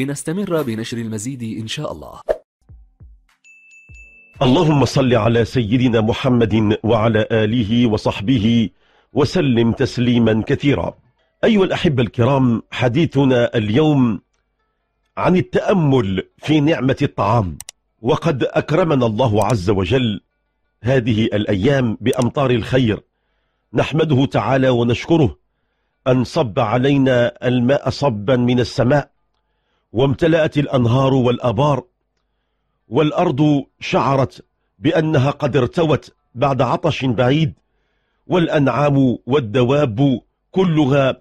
لنستمر بنشر المزيد إن شاء الله اللهم صل على سيدنا محمد وعلى آله وصحبه وسلم تسليما كثيرا أيها الأحبة الكرام حديثنا اليوم عن التأمل في نعمة الطعام وقد أكرمنا الله عز وجل هذه الأيام بأمطار الخير نحمده تعالى ونشكره أن صب علينا الماء صبا من السماء وامتلأت الأنهار والأبار والأرض شعرت بأنها قد ارتوت بعد عطش بعيد والأنعام والدواب كلها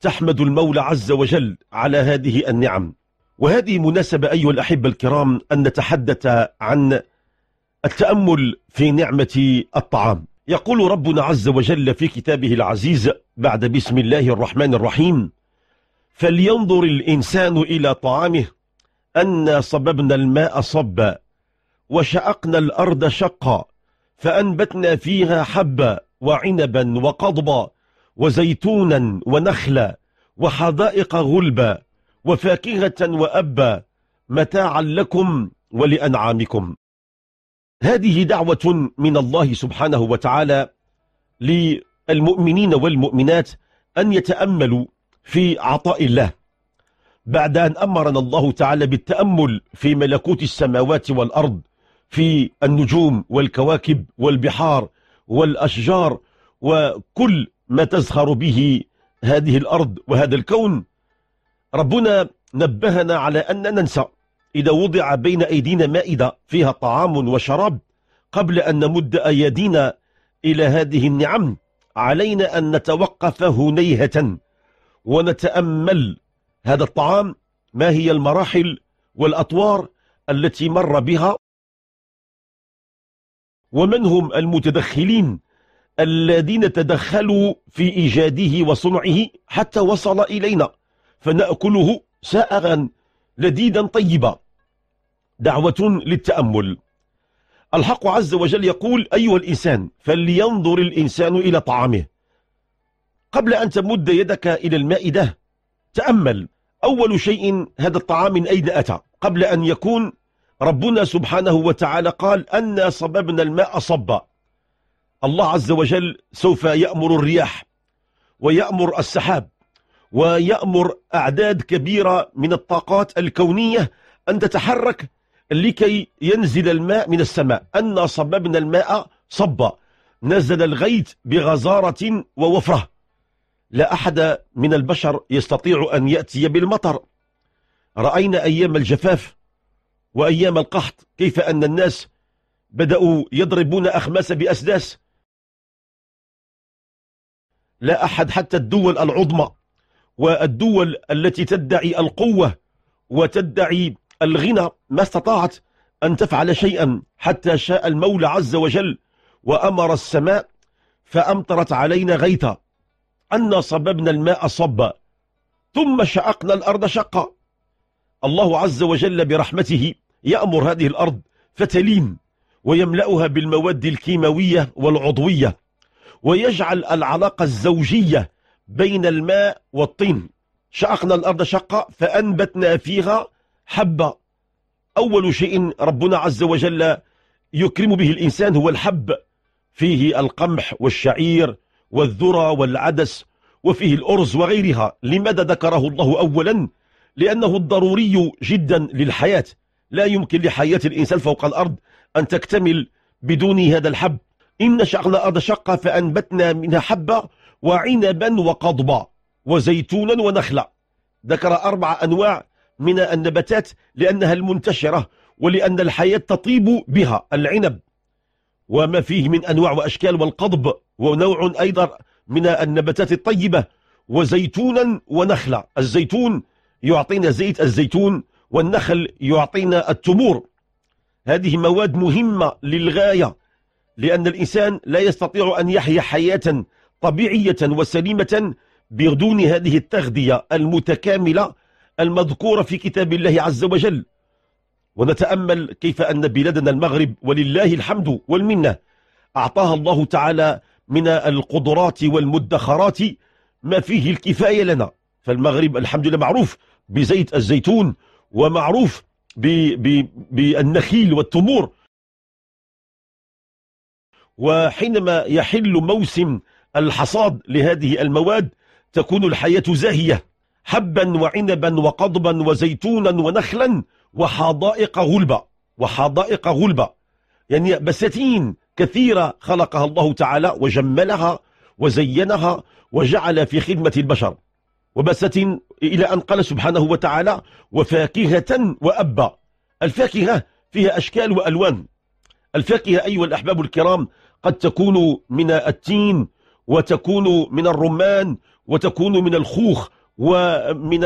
تحمد المولى عز وجل على هذه النعم وهذه مناسبة أيها الأحبة الكرام أن نتحدث عن التأمل في نعمة الطعام يقول ربنا عز وجل في كتابه العزيز بعد بسم الله الرحمن الرحيم فلينظر الإنسان إلى طعامه أنا صببنا الماء صبا وشققنا الأرض شقا فأنبتنا فيها حبا وعنبا وقضبا وزيتونا ونخلا وحدائق غلبا وفاكهة وأبا متاعا لكم ولأنعامكم هذه دعوة من الله سبحانه وتعالى للمؤمنين والمؤمنات أن يتأملوا في عطاء الله بعد أن أمرنا الله تعالى بالتأمل في ملكوت السماوات والأرض في النجوم والكواكب والبحار والأشجار وكل ما تزخر به هذه الأرض وهذا الكون ربنا نبهنا على أن ننسى إذا وضع بين أيدينا مائدة فيها طعام وشراب قبل أن نمد أيدينا إلى هذه النعم علينا أن نتوقف هنيهة ونتأمل هذا الطعام ما هي المراحل والأطوار التي مر بها ومن هم المتدخلين الذين تدخلوا في إيجاده وصنعه حتى وصل إلينا فنأكله سائغا لذيذا طيبا دعوة للتأمل الحق عز وجل يقول أيها الإنسان فلينظر الإنسان إلى طعامه قبل أن تمد يدك إلى المائدة تأمل أول شيء هذا الطعام من أين أتى قبل أن يكون ربنا سبحانه وتعالى قال أنا صببنا الماء صبا الله عز وجل سوف يأمر الرياح ويأمر السحاب ويأمر أعداد كبيرة من الطاقات الكونية أن تتحرك لكي ينزل الماء من السماء أنا صببنا الماء صبا نزل الغيث بغزارة ووفره لا أحد من البشر يستطيع أن يأتي بالمطر رأينا أيام الجفاف وأيام القحط كيف أن الناس بدأوا يضربون أخماس بأسداس لا أحد حتى الدول العظمى والدول التي تدعي القوة وتدعي الغنى ما استطاعت أن تفعل شيئا حتى شاء المولى عز وجل وأمر السماء فأمطرت علينا غيثا أنا صببنا الماء صبا ثم شققنا الأرض شقا الله عز وجل برحمته يأمر هذه الأرض فتلين ويملأها بالمواد الكيماوية والعضوية ويجعل العلاقة الزوجية بين الماء والطين شققنا الأرض شقا فأنبتنا فيها حبة أول شيء ربنا عز وجل يكرم به الإنسان هو الحب فيه القمح والشعير والذرة والعدس وفيه الأرز وغيرها لماذا ذكره الله أولا لأنه الضروري جدا للحياة لا يمكن لحياة الإنسان فوق الأرض أن تكتمل بدون هذا الحب إن شعر الأرض شقة فأنبتنا منها حبة وعنبا وقضبا وزيتونا ونخلا ذكر أربع أنواع من النباتات لأنها المنتشرة ولأن الحياة تطيب بها العنب وما فيه من أنواع وأشكال والقضب ونوع أيضا من النباتات الطيبة وزيتونا ونخلا الزيتون يعطينا زيت الزيتون والنخل يعطينا التمور هذه مواد مهمة للغاية لأن الإنسان لا يستطيع أن يحيا حياة طبيعية وسليمة بدون هذه التغذية المتكاملة المذكورة في كتاب الله عز وجل ونتأمل كيف أن بلادنا المغرب ولله الحمد والمنة أعطاها الله تعالى من القدرات والمدخرات ما فيه الكفاية لنا فالمغرب الحمد لله معروف بزيت الزيتون ومعروف بالنخيل والتمور وحينما يحل موسم الحصاد لهذه المواد تكون الحياة زاهية حبا وعنبا وقضبا وزيتونا ونخلا وحدائق غلبة وحدائق غلبة يعني بساتين كثيرة خلقها الله تعالى وجملها وزينها وجعل في خدمة البشر وبسة إلى أن قال سبحانه وتعالى وفاكهة وأبا الفاكهة فيها أشكال وألوان الفاكهة أيها الأحباب الكرام قد تكون من التين وتكون من الرمان وتكون من الخوخ ومن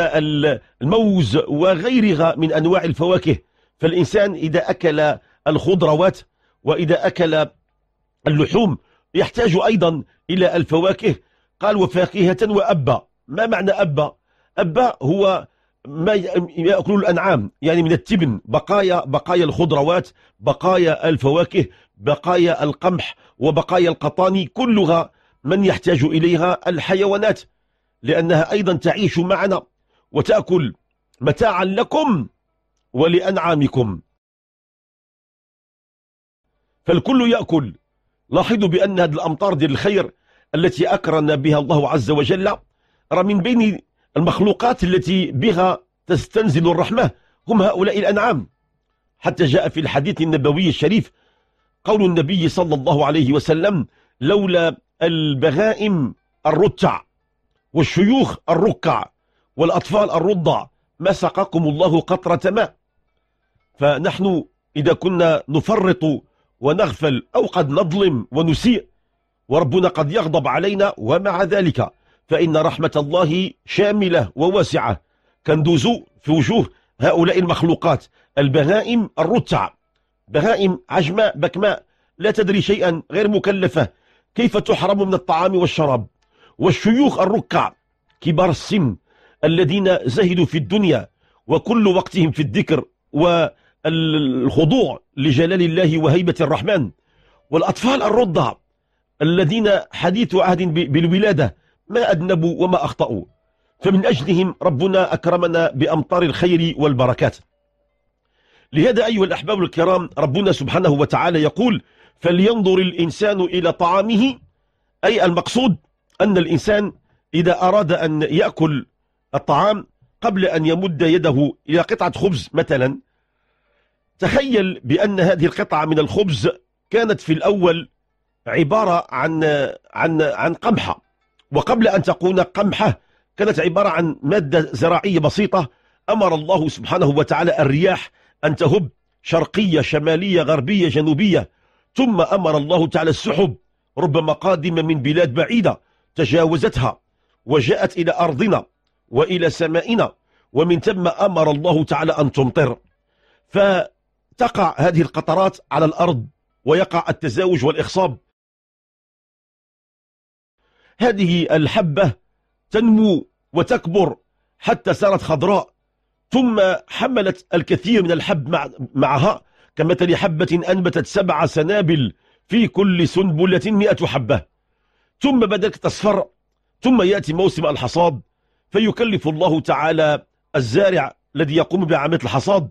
الموز وغيرها من أنواع الفواكه فالإنسان إذا أكل الخضروات وإذا أكل اللحوم يحتاج أيضا إلى الفواكه قال وفاكهة وأبا ما معنى أبا أبا هو ما يأكل الأنعام يعني من التبن بقايا بقايا الخضروات بقايا الفواكه بقايا القمح وبقايا القطاني كلها من يحتاج إليها الحيوانات لأنها أيضا تعيش معنا وتأكل متاعا لكم ولأنعامكم فالكل يأكل لاحظوا بأن هذه الأمطار ديال الخير التي أكرم بها الله عز وجل راه من بين المخلوقات التي بها تستنزل الرحمة هم هؤلاء الأنعام حتى جاء في الحديث النبوي الشريف قول النبي صلى الله عليه وسلم لولا البغائم الرتع والشيوخ الركع والأطفال الرضع ما سقاكم الله قطرة ماء فنحن إذا كنا نفرط ونغفل أو قد نظلم ونسيء وربنا قد يغضب علينا ومع ذلك فإن رحمة الله شاملة وواسعة كندوزو في وجوه هؤلاء المخلوقات البهائم الرتع بهائم عجماء بكماء لا تدري شيئا غير مكلفة كيف تحرم من الطعام والشراب والشيوخ الركع كبار السن الذين زهدوا في الدنيا وكل وقتهم في الذكر و الخضوع لجلال الله وهيبة الرحمن والأطفال الرضع الذين حديث عهد بالولادة ما أذنبوا وما أخطأوا فمن أجلهم ربنا أكرمنا بأمطار الخير والبركات لهذا أيها الأحباب الكرام ربنا سبحانه وتعالى يقول فلينظر الإنسان إلى طعامه أي المقصود أن الإنسان إذا أراد أن يأكل الطعام قبل أن يمد يده إلى قطعة خبز مثلا تخيل بأن هذه القطعة من الخبز كانت في الأول عبارة عن عن عن قمحة وقبل أن تكون قمحة كانت عبارة عن مادة زراعية بسيطة أمر الله سبحانه وتعالى الرياح أن تهب شرقية شمالية غربية جنوبية ثم أمر الله تعالى السحب ربما قادمة من بلاد بعيدة تجاوزتها وجاءت إلى أرضنا وإلى سمائنا ومن ثم أمر الله تعالى أن تمطر ف تقع هذه القطرات على الأرض ويقع التزاوج والإخصاب هذه الحبة تنمو وتكبر حتى صارت خضراء ثم حملت الكثير من الحب معها كمثل حبة أنبتت سبع سنابل في كل سنبلة مئة حبة ثم بدأت تصفر ثم يأتي موسم الحصاد فيكلف الله تعالى الزارع الذي يقوم بعملية الحصاد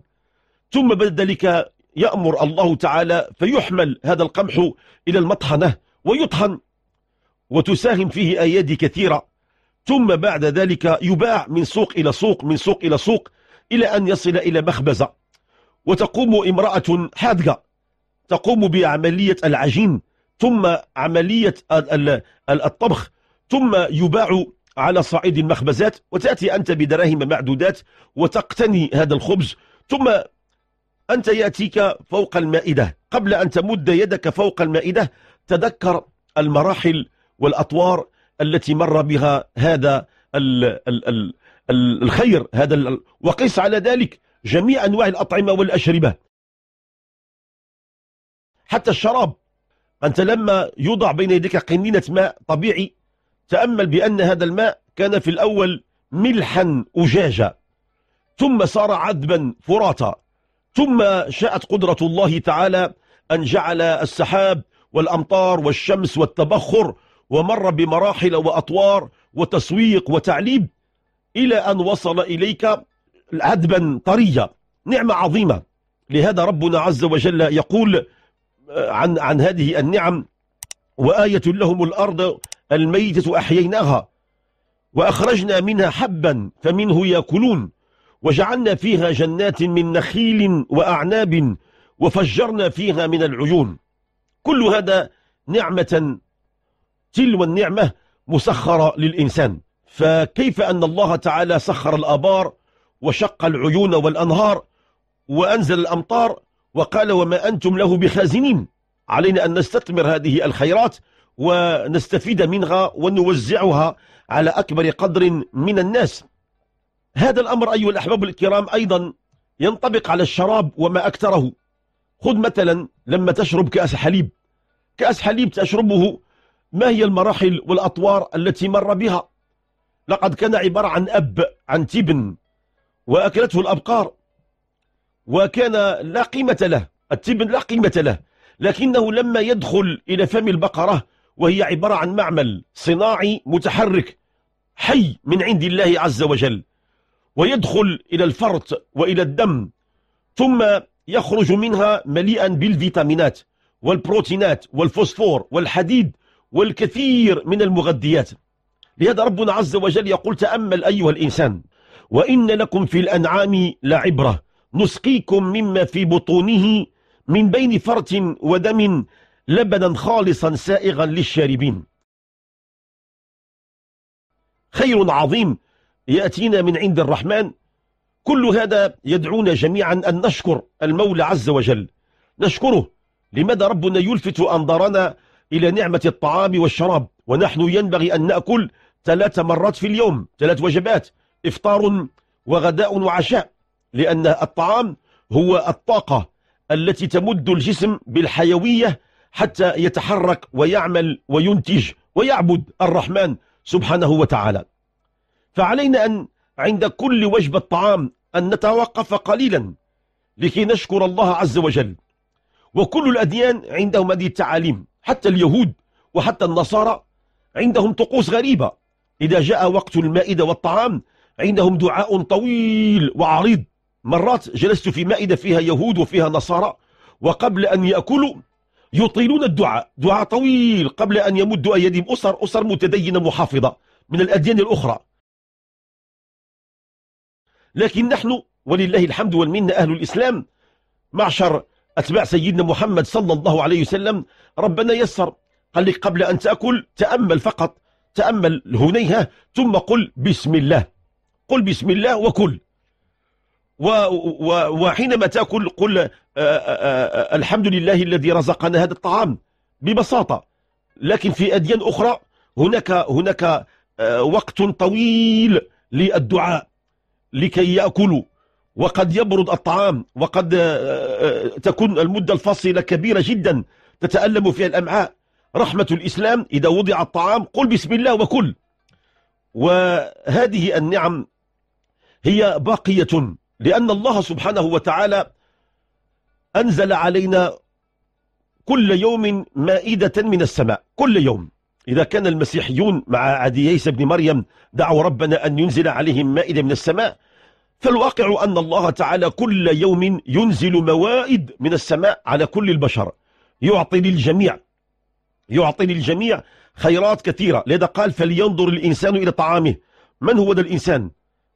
ثم بعد ذلك يأمر الله تعالى فيحمل هذا القمح إلى المطحنة ويطحن وتساهم فيه أيادي كثيرة ثم بعد ذلك يباع من سوق إلى سوق من سوق إلى سوق إلى أن يصل إلى مخبزة وتقوم امرأة حاذقة تقوم بعملية العجين ثم عملية الطبخ ثم يباع على صعيد المخبزات وتأتي أنت بدراهم معدودات وتقتني هذا الخبز ثم أنت يأتيك فوق المائدة قبل أن تمد يدك فوق المائدة تذكر المراحل والأطوار التي مر بها هذا الـ الـ الـ الخير هذا وقيس على ذلك جميع أنواع الأطعمة والأشربة حتى الشراب أنت لما يوضع بين يديك قنينة ماء طبيعي تأمل بأن هذا الماء كان في الأول ملحا أجاجا ثم صار عذبا فراتا ثم شاءت قدرة الله تعالى أن جعل السحاب والأمطار والشمس والتبخر ومر بمراحل وأطوار وتسويق وتعليب إلى أن وصل إليك عذبا طريا نعمة عظيمة لهذا ربنا عز وجل يقول آه، عن, عن هذه النعم وآية لهم الأرض الميتة أحييناها وأخرجنا منها حبا فمنه يأكلون وجعلنا فيها جنات من نخيل وأعناب وفجرنا فيها من العيون كل هذا نعمة تلو النعمة مسخرة للإنسان فكيف أن الله تعالى سخر الأبار وشق العيون والأنهار وأنزل الأمطار وقال وما أنتم له بخازنين علينا أن نستثمر هذه الخيرات ونستفيد منها ونوزعها على أكبر قدر من الناس هذا الأمر أيها الأحباب الكرام أيضا ينطبق على الشراب وما أكثره خذ مثلا لما تشرب كأس حليب كأس حليب تشربه ما هي المراحل والأطوار التي مر بها لقد كان عبارة عن أب عن تبن وأكلته الأبقار وكان لا قيمة له التبن لا قيمة له لكنه لما يدخل إلى فم البقرة وهي عبارة عن معمل صناعي متحرك حي من عند الله عز وجل ويدخل إلى الفرط وإلى الدم ثم يخرج منها مليئا بالفيتامينات والبروتينات والفوسفور والحديد والكثير من المغذيات لهذا ربنا عز وجل يقول تأمل أيها الإنسان وإن لكم في الأنعام لعبرة نسقيكم مما في بطونه من بين فرت ودم لبنا خالصا سائغا للشاربين خير عظيم يأتينا من عند الرحمن كل هذا يدعونا جميعا أن نشكر المولى عز وجل نشكره لماذا ربنا يلفت أنظارنا إلى نعمة الطعام والشراب ونحن ينبغي أن نأكل ثلاث مرات في اليوم ثلاث وجبات إفطار وغداء وعشاء لأن الطعام هو الطاقة التي تمد الجسم بالحيوية حتى يتحرك ويعمل وينتج ويعبد الرحمن سبحانه وتعالى فعلينا أن عند كل وجبة طعام أن نتوقف قليلا لكي نشكر الله عز وجل وكل الأديان عندهم هذه التعاليم حتى اليهود وحتى النصارى عندهم طقوس غريبة إذا جاء وقت المائدة والطعام عندهم دعاء طويل وعريض مرات جلست في مائدة فيها يهود وفيها نصارى وقبل أن يأكلوا يطيلون الدعاء دعاء طويل قبل أن يمدوا أيديهم أسر أسر متدينة محافظة من الأديان الأخرى لكن نحن ولله الحمد والمنة أهل الإسلام معشر أتباع سيدنا محمد صلى الله عليه وسلم ربنا يسر قال لك قبل أن تأكل تأمل فقط تأمل هنيها ثم قل بسم الله قل بسم الله وكل و و وحينما تأكل قل آآ آه، آآ آه، آه، الحمد لله الذي رزقنا هذا الطعام ببساطة لكن في أديان أخرى هناك هناك وقت طويل للدعاء لكي يأكلوا وقد يبرد الطعام وقد آه، آه، تكون المدة الفاصلة كبيرة جدا تتألم فيها الأمعاء رحمة الإسلام إذا وضع الطعام قل بسم الله وكل وهذه النعم هي باقية لأن الله سبحانه وتعالى أنزل علينا كل يوم مائدة من السماء كل يوم إذا كان المسيحيون مع عدي عيسى بن مريم دعوا ربنا أن ينزل عليهم مائدة من السماء فالواقع أن الله تعالى كل يوم ينزل موائد من السماء على كل البشر يعطي للجميع يعطي للجميع خيرات كثيرة لذا قال فلينظر الإنسان إلى طعامه من هو ذا الإنسان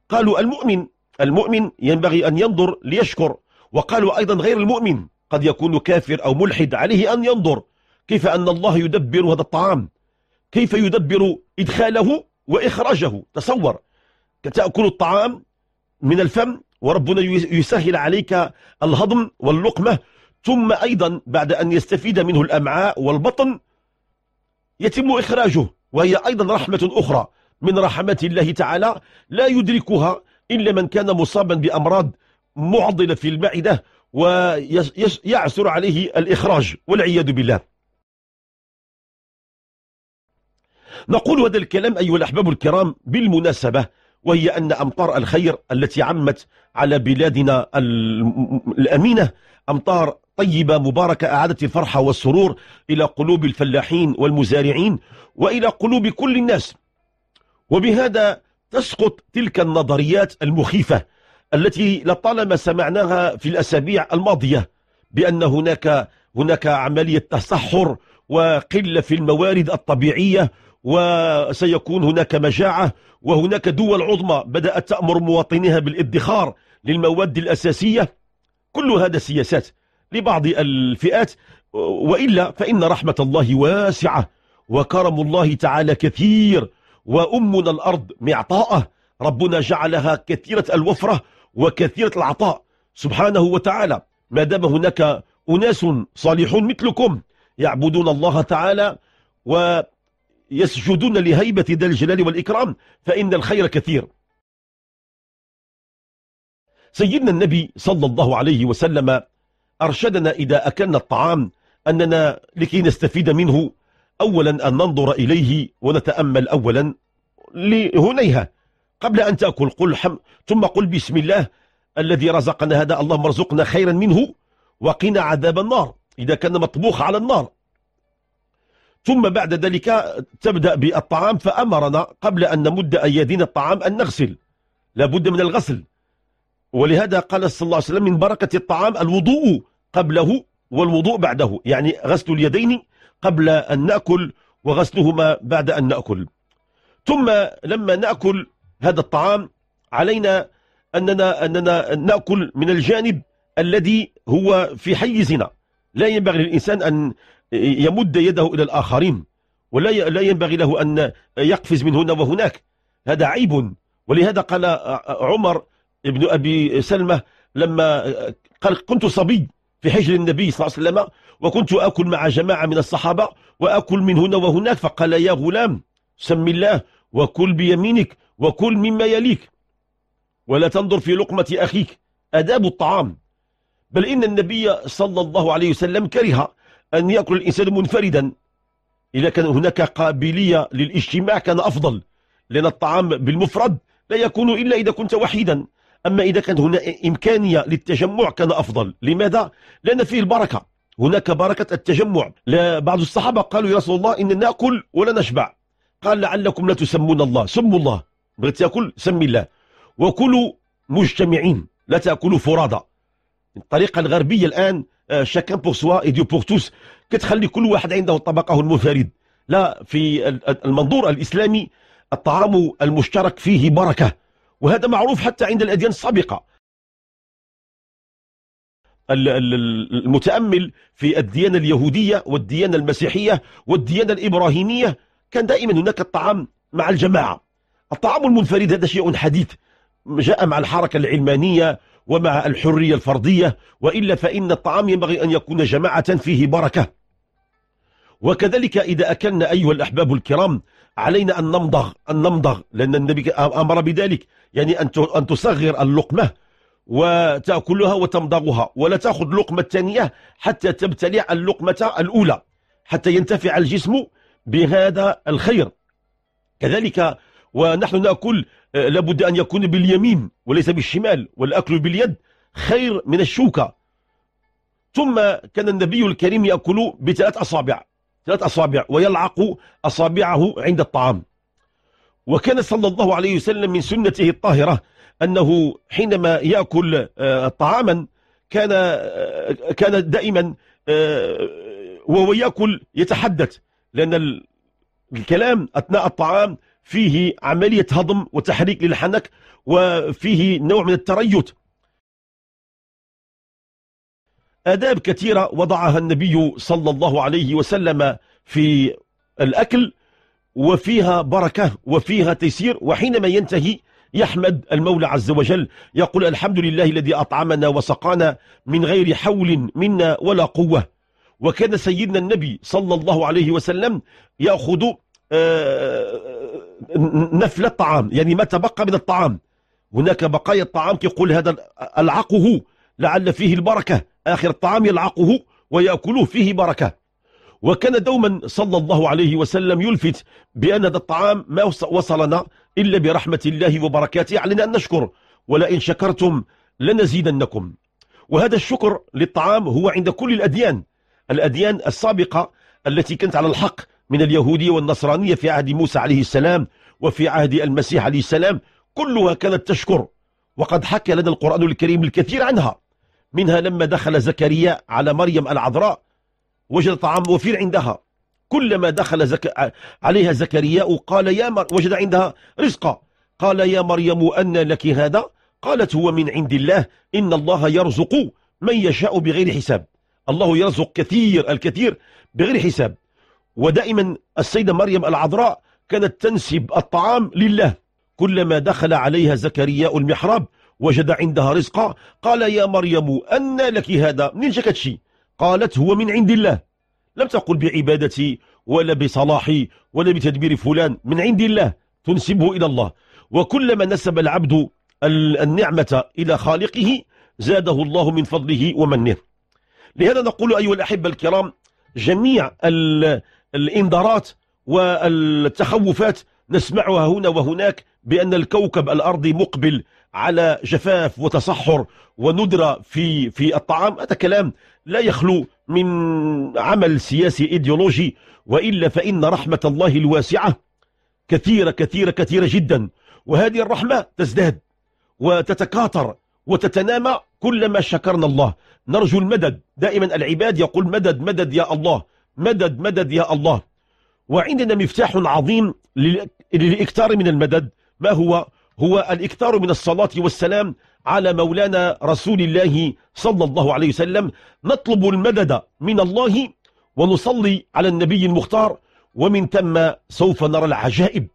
قالوا المؤمن المؤمن ينبغي أن ينظر ليشكر وقالوا أيضا غير المؤمن قد يكون كافر أو ملحد عليه أن ينظر كيف أن الله يدبر هذا الطعام كيف يدبر إدخاله وإخراجه تصور تأكل الطعام من الفم وربنا يسهل عليك الهضم واللقمة ثم أيضا بعد أن يستفيد منه الأمعاء والبطن يتم إخراجه وهي أيضا رحمة أخرى من رحمات الله تعالى لا يدركها إلا من كان مصابا بأمراض معضلة في المعدة ويعسر عليه الإخراج والعياذ بالله نقول هذا الكلام أيها الأحباب الكرام بالمناسبة وهي أن أمطار الخير التي عمت على بلادنا الأمينة أمطار طيبة مباركة أعادت الفرحة والسرور إلى قلوب الفلاحين والمزارعين وإلى قلوب كل الناس وبهذا تسقط تلك النظريات المخيفة التي لطالما سمعناها في الأسابيع الماضية بأن هناك هناك عملية تصحر وقلة في الموارد الطبيعية وسيكون هناك مجاعة وهناك دول عظمى بدأت تأمر مواطنيها بالادخار للمواد الأساسية كل هذا سياسات لبعض الفئات وإلا فإن رحمة الله واسعة وكرم الله تعالى كثير وأمنا الأرض معطاءه ربنا جعلها كثيرة الوفرة وكثيرة العطاء سبحانه وتعالى ما دام هناك أناس صالحون مثلكم يعبدون الله تعالى و يسجدون لهيبة ذا الجلال والإكرام فإن الخير كثير سيدنا النبي صلى الله عليه وسلم أرشدنا إذا أكلنا الطعام أننا لكي نستفيد منه أولا أن ننظر إليه ونتأمل أولا لهنيها قبل أن تأكل قل حم ثم قل بسم الله الذي رزقنا هذا اللهم ارزقنا خيرا منه وقنا عذاب النار إذا كان مطبوخ على النار ثم بعد ذلك تبدأ بالطعام فأمرنا قبل أن نمد ايادينا الطعام أن نغسل لابد من الغسل ولهذا قال صلى الله عليه وسلم من بركة الطعام الوضوء قبله والوضوء بعده يعني غسل اليدين قبل أن نأكل وغسلهما بعد أن نأكل ثم لما نأكل هذا الطعام علينا أننا, أننا نأكل من الجانب الذي هو في حيزنا لا ينبغي للإنسان أن يمد يده إلى الآخرين ولا لا ينبغي له أن يقفز من هنا وهناك هذا عيب ولهذا قال عمر ابن أبي سلمة لما قال كنت صبي في حجر النبي صلى الله عليه وسلم وكنت أكل مع جماعة من الصحابة وأكل من هنا وهناك فقال يا غلام سم الله وكل بيمينك وكل مما يليك ولا تنظر في لقمة أخيك أداب الطعام بل إن النبي صلى الله عليه وسلم كره أن يأكل الإنسان منفردا إذا كان هناك قابلية للاجتماع كان أفضل لأن الطعام بالمفرد لا يكون إلا إذا كنت وحيدا أما إذا كانت هنا إمكانية للتجمع كان أفضل لماذا؟ لأن فيه البركة هناك بركة التجمع بعض الصحابة قالوا يا رسول الله إن نأكل ولا نشبع قال لعلكم لا تسمون الله سموا الله بغيت تأكل سمي الله وكلوا مجتمعين لا تأكلوا فرادى الطريقه الغربيه الان شاكان بور سوا اي بور توس كتخلي كل واحد عنده طبقه المنفرد لا في المنظور الاسلامي الطعام المشترك فيه بركه وهذا معروف حتى عند الاديان السابقه المتامل في الديانه اليهوديه والديانه المسيحيه والديانه الابراهيميه كان دائما هناك الطعام مع الجماعه الطعام المنفرد هذا شيء حديث جاء مع الحركه العلمانيه ومع الحرية الفردية وإلا فإن الطعام ينبغي أن يكون جماعة فيه بركة وكذلك إذا أكلنا أيها الأحباب الكرام علينا أن نمضغ أن نمضغ لأن النبي أمر بذلك يعني أن تصغر اللقمة وتأكلها وتمضغها ولا تأخذ لقمة ثانية حتى تبتلع اللقمة الأولى حتى ينتفع الجسم بهذا الخير كذلك ونحن نأكل آه، لابد أن يكون باليمين وليس بالشمال والأكل باليد خير من الشوكة ثم كان النبي الكريم يأكل بثلاث أصابع ثلاث أصابع ويلعق أصابعه عند الطعام وكان صلى الله عليه وسلم من سنته الطاهرة أنه حينما يأكل آه، طعاما كان آه، كان دائما وهو يأكل يتحدث لأن الكلام أثناء الطعام فيه عملية هضم وتحريك للحنك وفيه نوع من التريث آداب كثيرة وضعها النبي صلى الله عليه وسلم في الأكل وفيها بركة وفيها تيسير وحينما ينتهي يحمد المولى عز وجل يقول الحمد لله الذي أطعمنا وسقانا من غير حول منا ولا قوة وكان سيدنا النبي صلى الله عليه وسلم يأخذ آه، نفل الطعام يعني ما تبقى من الطعام هناك بقايا الطعام يقول هذا ألعقه لعل فيه البركة آخر الطعام يلعقه ويأكله فيه بركة وكان دوما صلى الله عليه وسلم يلفت بأن هذا الطعام ما وصلنا إلا برحمة الله وبركاته علينا يعني أن نشكر ولئن شكرتم لنزيدنكم وهذا الشكر للطعام هو عند كل الأديان الأديان السابقة التي كانت على الحق من اليهودية والنصرانية في عهد موسى عليه السلام وفي عهد المسيح عليه السلام كلها كانت تشكر وقد حكى لنا القرآن الكريم الكثير عنها منها لما دخل زكريا على مريم العذراء وجد طعام وفير عندها كلما دخل زك... عليها زكريا قال يا مر... وجد عندها رزقا قال يا مريم أن لك هذا قالت هو من عند الله إن الله يرزق من يشاء بغير حساب الله يرزق كثير الكثير بغير حساب ودائما السيدة مريم العذراء كانت تنسب الطعام لله كلما دخل عليها زكريا المحراب وجد عندها رزقا قال يا مريم أن لك هذا منين شكت شي قالت هو من عند الله لم تقل بعبادتي ولا بصلاحي ولا بتدبير فلان من عند الله تنسبه إلى الله وكلما نسب العبد النعمة إلى خالقه زاده الله من فضله ومنه لهذا نقول أيها الأحبة الكرام جميع الإنذارات والتخوفات نسمعها هنا وهناك بأن الكوكب الأرضي مقبل على جفاف وتصحر وندرة في في الطعام هذا كلام لا يخلو من عمل سياسي ايديولوجي وإلا فإن رحمة الله الواسعة كثيرة كثيرة كثيرة جدا وهذه الرحمة تزداد وتتكاثر وتتنامى كلما شكرنا الله نرجو المدد دائما العباد يقول مدد مدد يا الله مدد مدد يا الله وعندنا مفتاح عظيم للإكتار من المدد ما هو؟ هو الإكتار من الصلاة والسلام على مولانا رسول الله صلى الله عليه وسلم نطلب المدد من الله ونصلي على النبي المختار ومن ثم سوف نرى العجائب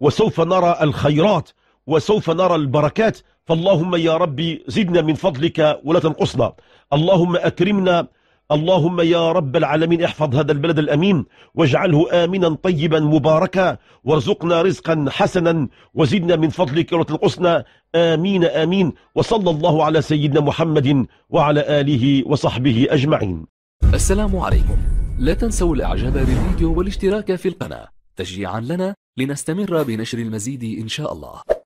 وسوف نرى الخيرات وسوف نرى البركات فاللهم يا ربي زدنا من فضلك ولا تنقصنا اللهم أكرمنا اللهم يا رب العالمين احفظ هذا البلد الأمين واجعله آمنا طيبا مباركا وارزقنا رزقا حسنا وزدنا من فضلك كرة القسنى آمين آمين وصلى الله على سيدنا محمد وعلى آله وصحبه أجمعين السلام عليكم لا تنسوا الإعجاب بالفيديو والاشتراك في القناة تشجيعا لنا لنستمر بنشر المزيد إن شاء الله